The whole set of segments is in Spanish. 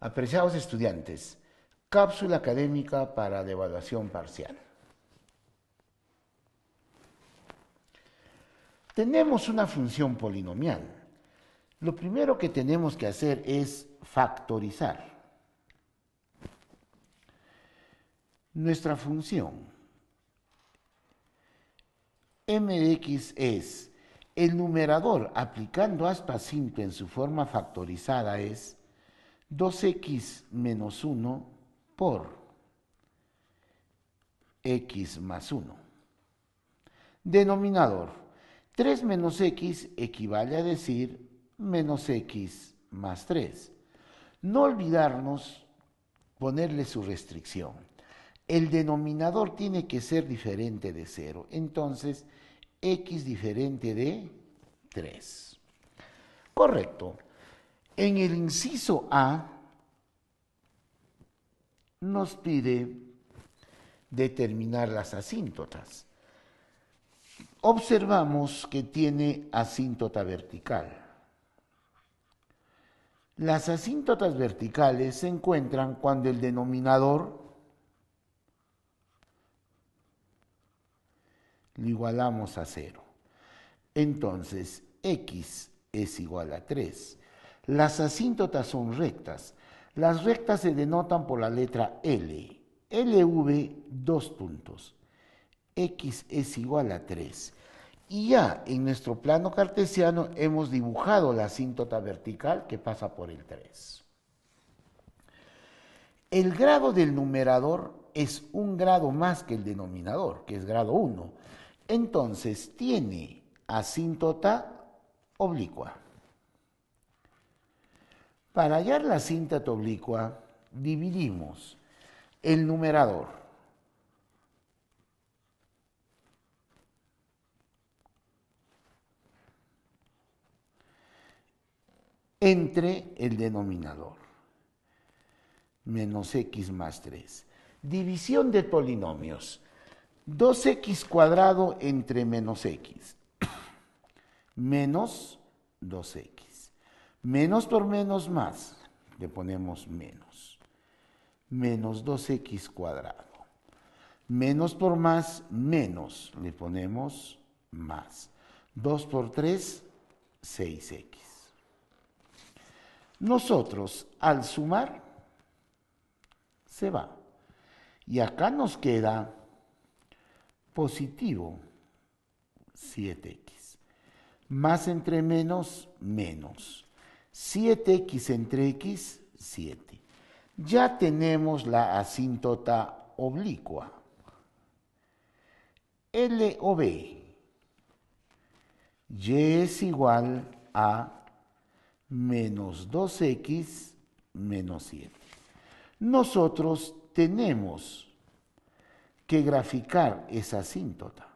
Apreciados estudiantes, cápsula académica para devaluación evaluación parcial. Tenemos una función polinomial. Lo primero que tenemos que hacer es factorizar. Nuestra función MX es el numerador aplicando aspa simple en su forma factorizada es 2x menos 1 por x más 1. Denominador. 3 menos x equivale a decir menos x más 3. No olvidarnos ponerle su restricción. El denominador tiene que ser diferente de 0. Entonces, x diferente de 3. Correcto en el inciso A nos pide determinar las asíntotas. Observamos que tiene asíntota vertical. Las asíntotas verticales se encuentran cuando el denominador lo igualamos a cero. Entonces, x es igual a 3. Las asíntotas son rectas. Las rectas se denotan por la letra L. LV, dos puntos. X es igual a 3. Y ya en nuestro plano cartesiano hemos dibujado la asíntota vertical que pasa por el 3. El grado del numerador es un grado más que el denominador, que es grado 1. Entonces tiene asíntota oblicua. Para hallar la cinta oblicua, dividimos el numerador entre el denominador, menos x más 3. División de polinomios, 2x cuadrado entre menos x, menos 2x. Menos por menos más, le ponemos menos. Menos 2x cuadrado. Menos por más, menos, le ponemos más. 2 por 3, 6x. Nosotros, al sumar, se va. Y acá nos queda positivo 7x. Más entre menos, menos. 7x entre x, 7. Ya tenemos la asíntota oblicua. L o B. Y es igual a menos 2x menos 7. Nosotros tenemos que graficar esa asíntota,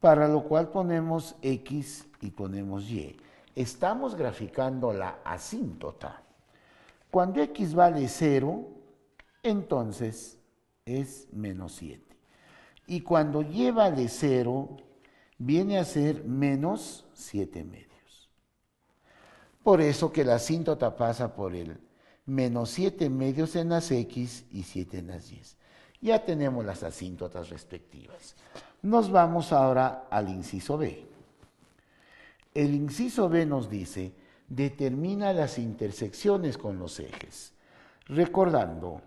para lo cual ponemos x y ponemos y estamos graficando la asíntota. Cuando x vale 0, entonces es menos 7. Y cuando y vale 0, viene a ser menos 7 medios. Por eso que la asíntota pasa por el menos 7 medios en las x y 7 en las y. Ya tenemos las asíntotas respectivas. Nos vamos ahora al inciso B. El inciso B nos dice, determina las intersecciones con los ejes. Recordando,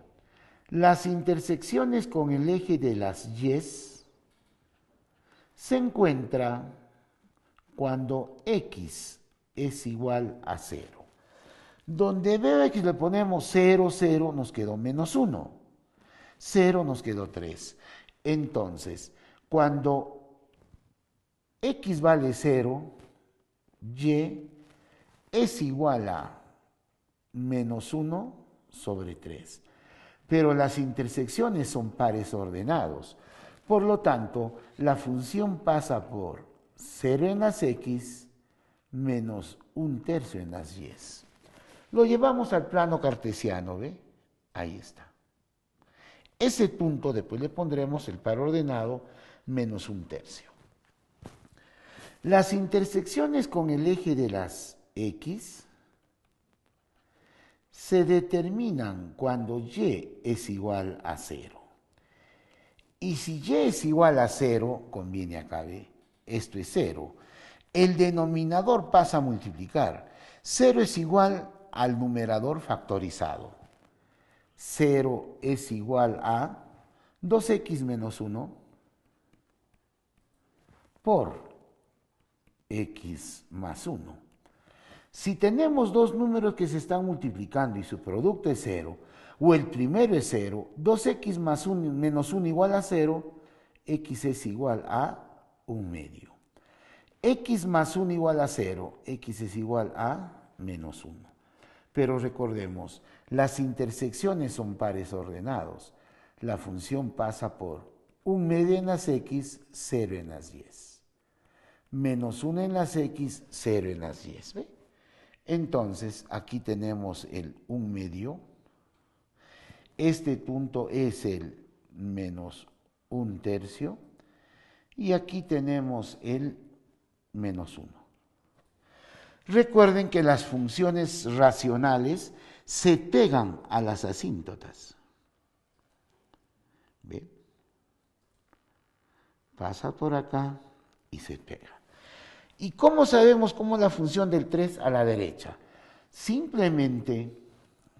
las intersecciones con el eje de las Y se encuentran cuando X es igual a 0. Donde B X le ponemos 0, 0, nos quedó menos 1. 0 nos quedó 3. Entonces, cuando X vale 0, y es igual a menos 1 sobre 3. Pero las intersecciones son pares ordenados. Por lo tanto, la función pasa por 0 en las x menos un tercio en las y. Lo llevamos al plano cartesiano, ¿ve? Ahí está. Ese punto después le pondremos el par ordenado menos un tercio. Las intersecciones con el eje de las X se determinan cuando Y es igual a cero. Y si Y es igual a cero, conviene acá, esto es cero, el denominador pasa a multiplicar. Cero es igual al numerador factorizado. 0 es igual a 2x menos 1 por x más 1. Si tenemos dos números que se están multiplicando y su producto es 0, o el primero es 0, 2x más 1 menos 1 igual a 0, x es igual a 1 medio. x más 1 igual a 0, x es igual a menos 1. Pero recordemos, las intersecciones son pares ordenados. La función pasa por 1 medio en las x, 0 en las 10 menos 1 en las x, 0 en las 10, ¿ve? Entonces, aquí tenemos el 1 medio. Este punto es el menos 1 tercio. Y aquí tenemos el menos 1. Recuerden que las funciones racionales se pegan a las asíntotas. ¿Ven? Pasa por acá y se pega. ¿Y cómo sabemos cómo es la función del 3 a la derecha? Simplemente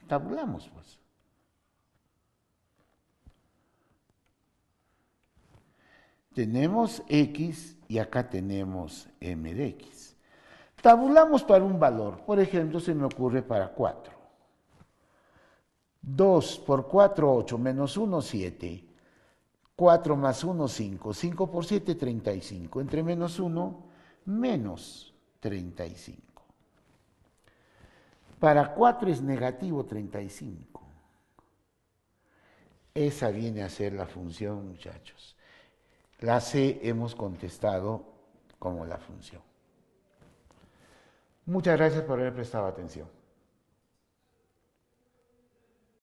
tabulamos, pues. Tenemos x y acá tenemos m de x. Tabulamos para un valor. Por ejemplo, se me ocurre para 4. 2 por 4, 8, menos 1, 7. 4 más 1, 5. 5 por 7, 35. Entre menos 1, menos 35. Para 4 es negativo 35. Esa viene a ser la función, muchachos. La C hemos contestado como la función. Muchas gracias por haber prestado atención.